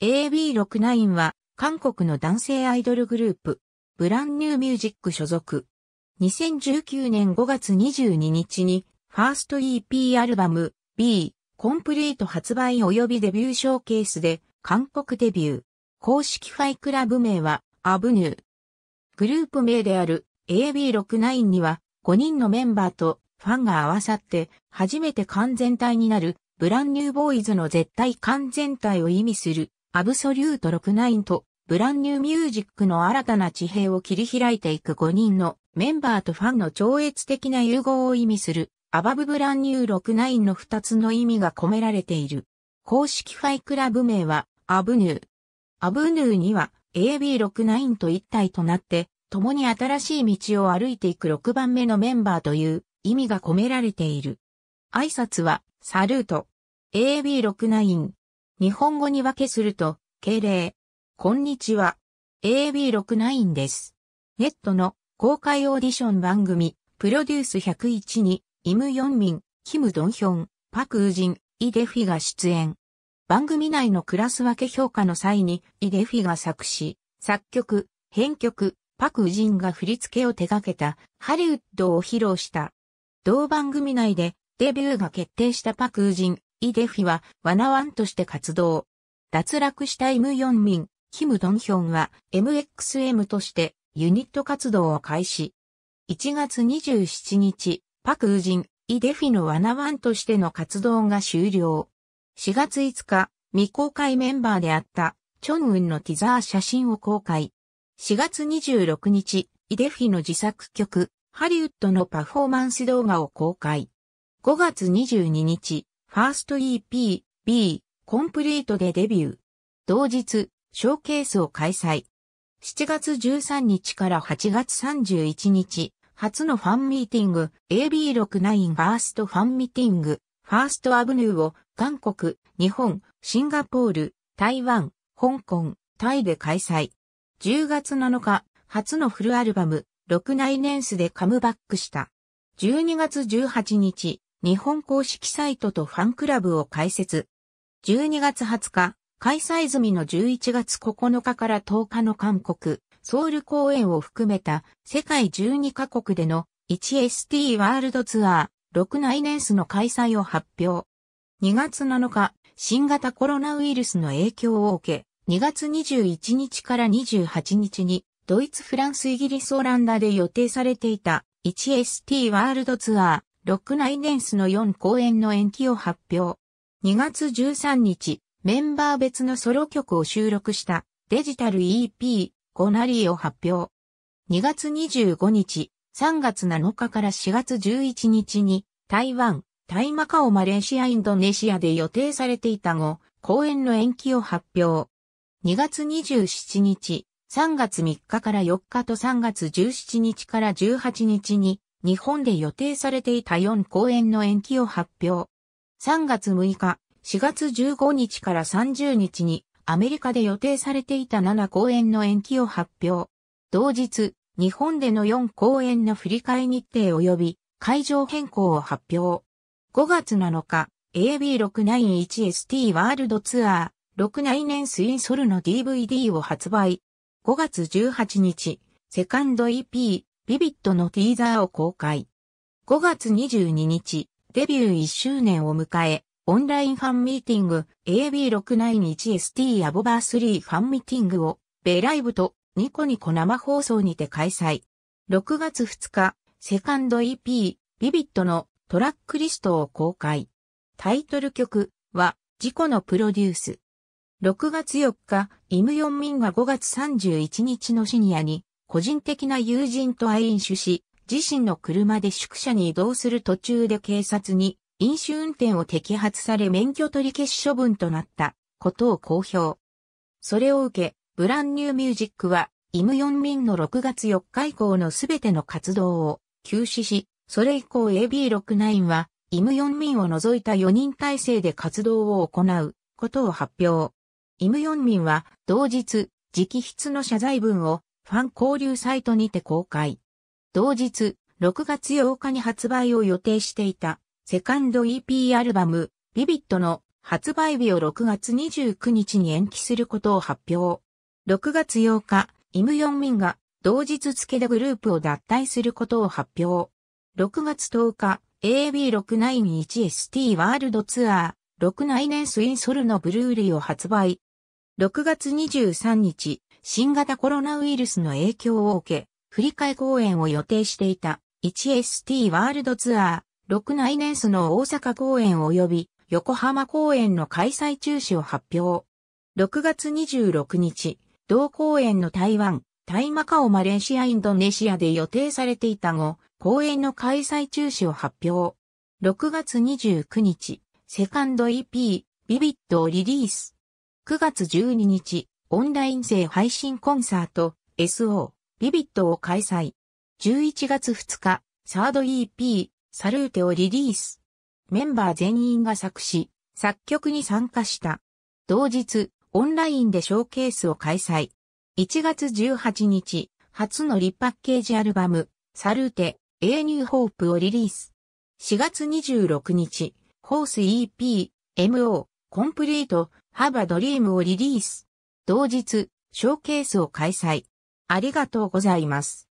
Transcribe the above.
AB69 は韓国の男性アイドルグループ、ブランニューミュージック所属。2019年5月22日に、ファースト EP アルバム B、コンプリート発売及びデビューショーケースで韓国デビュー。公式ファイクラブ名はアブニュー。グループ名である AB69 には5人のメンバーとファンが合わさって初めて完全体になるブランニューボーイズの絶対完全体を意味するアブソリュート69と、ブランニューミュージックの新たな地平を切り開いていく5人のメンバーとファンの超越的な融合を意味する、アバブブランニュー69の2つの意味が込められている。公式ファイクラブ名は、アブヌー。アブヌーには、AB69 と一体となって、共に新しい道を歩いていく6番目のメンバーという意味が込められている。挨拶は、サルート。AB69、日本語に分けすると、敬礼。こんにちは。AB69 です。ネットの公開オーディション番組、プロデュース101に、イム・ヨンミン、キム・ドンヒョン、パク・ウジン、イ・デフィが出演。番組内のクラス分け評価の際に、イ・デフィが作詞、作曲、編曲、パク・ウジンが振り付けを手掛けた、ハリウッドを披露した。同番組内で、デビューが決定したパク・ウジン、イ・デフィは、ワナワンとして活動。脱落したイム・ヨンミン、キム・ドンヒョンは、MXM として、ユニット活動を開始。1月27日、パク・ウジン、イ・デフィのワナワンとしての活動が終了。4月5日、未公開メンバーであった、チョンウンのティザー写真を公開。4月26日、イデフィの自作曲、ハリウッドのパフォーマンス動画を公開。5月22日、ファースト EP、B、コンプリートでデビュー。同日、ショーケースを開催。7月13日から8月31日、初のファンミーティング、AB69 ファーストファンミーティング、ファーストアブヌーを、韓国、日本、シンガポール、台湾、香港、タイで開催。10月7日、初のフルアルバム、6内年スでカムバックした。12月18日、日本公式サイトとファンクラブを開設。12月20日、開催済みの11月9日から10日の韓国、ソウル公演を含めた世界12カ国での 1ST ワールドツアー6内年数の開催を発表。2月7日、新型コロナウイルスの影響を受け、2月21日から28日にドイツ、フランス、イギリス、オランダで予定されていた 1ST ワールドツアー。ロックナイデンスの4公演の延期を発表。2月13日、メンバー別のソロ曲を収録したデジタル EP、ゴナリーを発表。2月25日、3月7日から4月11日に、台湾、タイマカオマレーシアインドネシアで予定されていた後、公演の延期を発表。2月27日、3月3日から4日と3月17日から18日に、日本で予定されていた4公演の延期を発表。3月6日、4月15日から30日にアメリカで予定されていた7公演の延期を発表。同日、日本での4公演の振り替え日程及び会場変更を発表。5月7日、AB691ST ワールドツアー、6内年スインソルの DVD を発売。5月18日、セカンド EP、ビビットのティーザーを公開。5月22日、デビュー1周年を迎え、オンラインファンミーティング AB691ST アボバー3ファンミーティングを、ベライブとニコニコ生放送にて開催。6月2日、セカンド EP、ビビットのトラックリストを公開。タイトル曲は、自己のプロデュース。6月4日、イムヨンミンが5月31日の深夜に、個人的な友人と会飲酒し、自身の車で宿舎に移動する途中で警察に飲酒運転を摘発され免許取り消し処分となったことを公表。それを受け、ブランニューミュージックは、イムヨンミンの6月4日以降のすべての活動を休止し、それ以降 AB69 は、イムヨンミンを除いた4人体制で活動を行うことを発表。イムヨンミンは、同日、直筆の謝罪文をファン交流サイトにて公開。同日、6月8日に発売を予定していた、セカンド EP アルバム、ビビットの発売日を6月29日に延期することを発表。6月8日、イムヨンミンが同日付でグループを脱退することを発表。6月10日、AB691ST ワールドツアー、6内年スインソルのブルーリーを発売。6月23日、新型コロナウイルスの影響を受け、振り替え公演を予定していた 1ST ワールドツアー、6内年数の大阪公演及び横浜公演の開催中止を発表。6月26日、同公演の台湾、タイマカオマレーシアインドネシアで予定されていた後、公演の開催中止を発表。6月29日、セカンド EP、ビビットをリリース。9月12日、オンライン性配信コンサート SO ビビットを開催。11月2日、サード EP サルーテをリリース。メンバー全員が作詞、作曲に参加した。同日、オンラインでショーケースを開催。1月18日、初のリパッケージアルバム、サルーテ、A New Hope をリリース。4月26日、ホース EP、MO、コンプリート、ハバドリームをリリース。同日、ショーケースを開催。ありがとうございます。